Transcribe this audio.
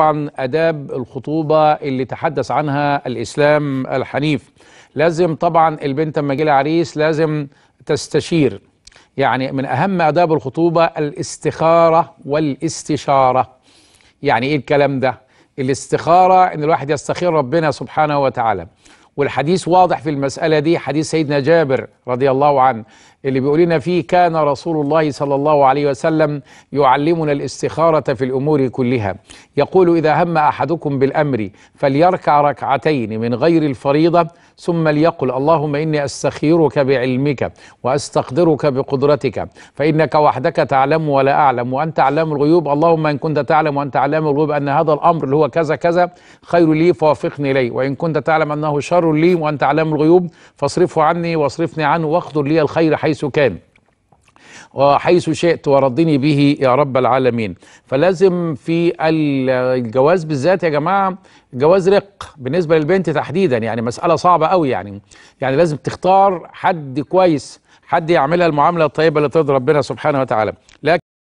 طبعا آداب الخطوبة اللي تحدث عنها الإسلام الحنيف لازم طبعا البنت لما جه عريس لازم تستشير يعني من أهم آداب الخطوبة الاستخارة والاستشارة يعني إيه الكلام ده؟ الاستخارة إن الواحد يستخير ربنا سبحانه وتعالى والحديث واضح في المسألة دي حديث سيدنا جابر رضي الله عنه اللي بيقول لنا فيه كان رسول الله صلى الله عليه وسلم يعلمنا الاستخارة في الأمور كلها يقول إذا هم أحدكم بالأمر فليركع ركعتين من غير الفريضة ثم ليقل اللهم إني أستخيرك بعلمك وأستقدرك بقدرتك فإنك وحدك تعلم ولا أعلم وأنت علام الغيوب اللهم إن كنت تعلم وأنت علام الغيوب أن هذا الأمر اللي هو كذا كذا خير لي فوافقني إليه وإن كنت تعلم أنه شر لي وأنت علام الغيوب فاصرفه عني واصرفني عنه واخذ لي الخير حيث حيث كان وحيث شئت ورضني به يا رب العالمين فلازم في الجواز بالذات يا جماعة جواز رق بالنسبة للبنت تحديدا يعني مسألة صعبة قوي يعني يعني لازم تختار حد كويس حد يعملها المعاملة الطيبة اللي ترضي ربنا سبحانه وتعالى لكن